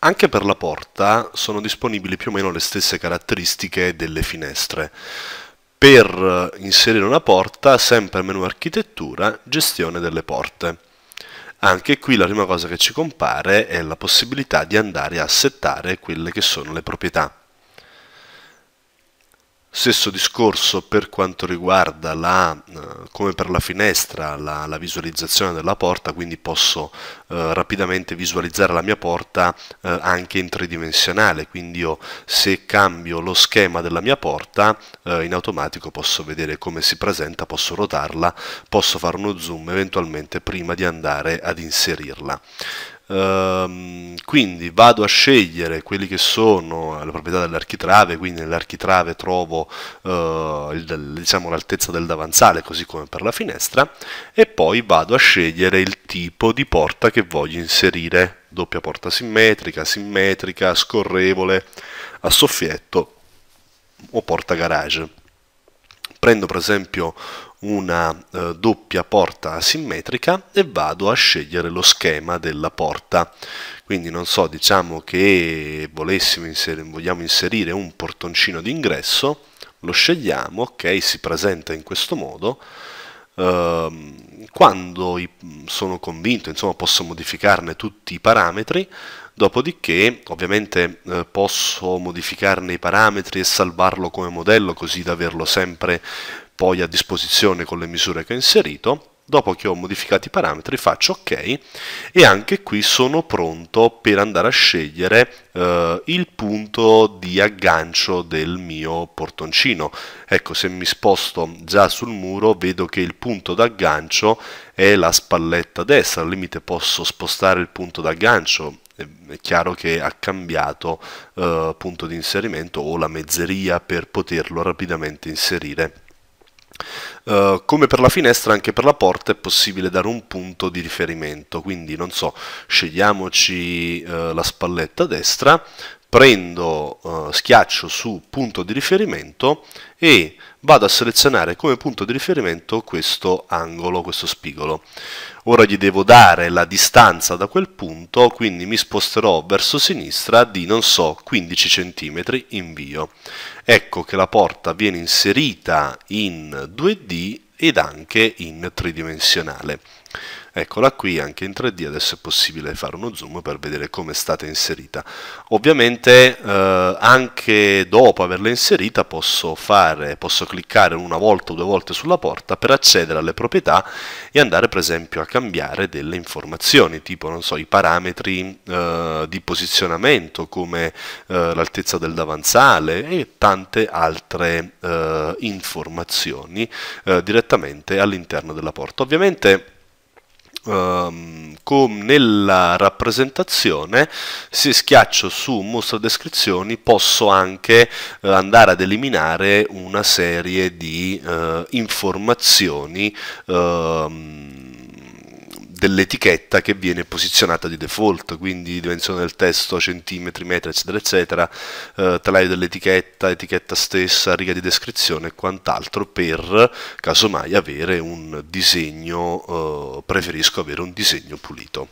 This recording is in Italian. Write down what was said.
Anche per la porta sono disponibili più o meno le stesse caratteristiche delle finestre. Per inserire una porta, sempre menu architettura, gestione delle porte. Anche qui la prima cosa che ci compare è la possibilità di andare a settare quelle che sono le proprietà stesso discorso per quanto riguarda la, eh, come per la finestra la, la visualizzazione della porta, quindi posso eh, rapidamente visualizzare la mia porta eh, anche in tridimensionale, quindi io se cambio lo schema della mia porta eh, in automatico posso vedere come si presenta, posso rotarla, posso fare uno zoom eventualmente prima di andare ad inserirla. Ehm, quindi vado a scegliere quelli che sono le proprietà dell'architrave, quindi nell'architrave trovo eh, il, diciamo, l'altezza del davanzale così come per la finestra e poi vado a scegliere il tipo di porta che voglio inserire, doppia porta simmetrica, simmetrica, scorrevole, a soffietto o porta garage prendo per esempio una eh, doppia porta asimmetrica e vado a scegliere lo schema della porta. Quindi non so, diciamo che volessimo inser vogliamo inserire un portoncino d'ingresso, lo scegliamo, ok, si presenta in questo modo. Ehm, quando sono convinto, insomma, posso modificarne tutti i parametri, Dopodiché ovviamente eh, posso modificarne i parametri e salvarlo come modello così da averlo sempre poi a disposizione con le misure che ho inserito. Dopo che ho modificato i parametri faccio ok e anche qui sono pronto per andare a scegliere eh, il punto di aggancio del mio portoncino. Ecco, se mi sposto già sul muro vedo che il punto d'aggancio è la spalletta destra, al limite posso spostare il punto d'aggancio Ehm, è chiaro che ha cambiato eh, punto di inserimento o la mezzeria per poterlo rapidamente inserire. Uh, come per la finestra, anche per la porta è possibile dare un punto di riferimento, quindi non so, scegliamoci uh, la spalletta destra, prendo, uh, schiaccio su punto di riferimento e vado a selezionare come punto di riferimento questo angolo, questo spigolo. Ora gli devo dare la distanza da quel punto, quindi mi sposterò verso sinistra di, non so, 15 cm, invio. Ecco che la porta viene inserita in 2D ed anche in tridimensionale. Eccola qui, anche in 3D adesso è possibile fare uno zoom per vedere come è stata inserita. Ovviamente eh, anche dopo averla inserita posso, fare, posso cliccare una volta o due volte sulla porta per accedere alle proprietà e andare per esempio a cambiare delle informazioni, tipo so, i parametri eh, di posizionamento come eh, l'altezza del davanzale e tante altre eh, informazioni eh, direttamente direttamente all'interno della porta. Ovviamente Um, ehm, come nella rappresentazione se schiaccio su mostra descrizioni posso anche uh, andare ad eliminare una serie di uh, informazioni um, dell'etichetta che viene posizionata di default, quindi dimensione del testo, centimetri, metri, eccetera, eccetera, eh, telaio dell'etichetta, etichetta stessa, riga di descrizione e quant'altro per casomai avere un disegno, eh, preferisco avere un disegno pulito.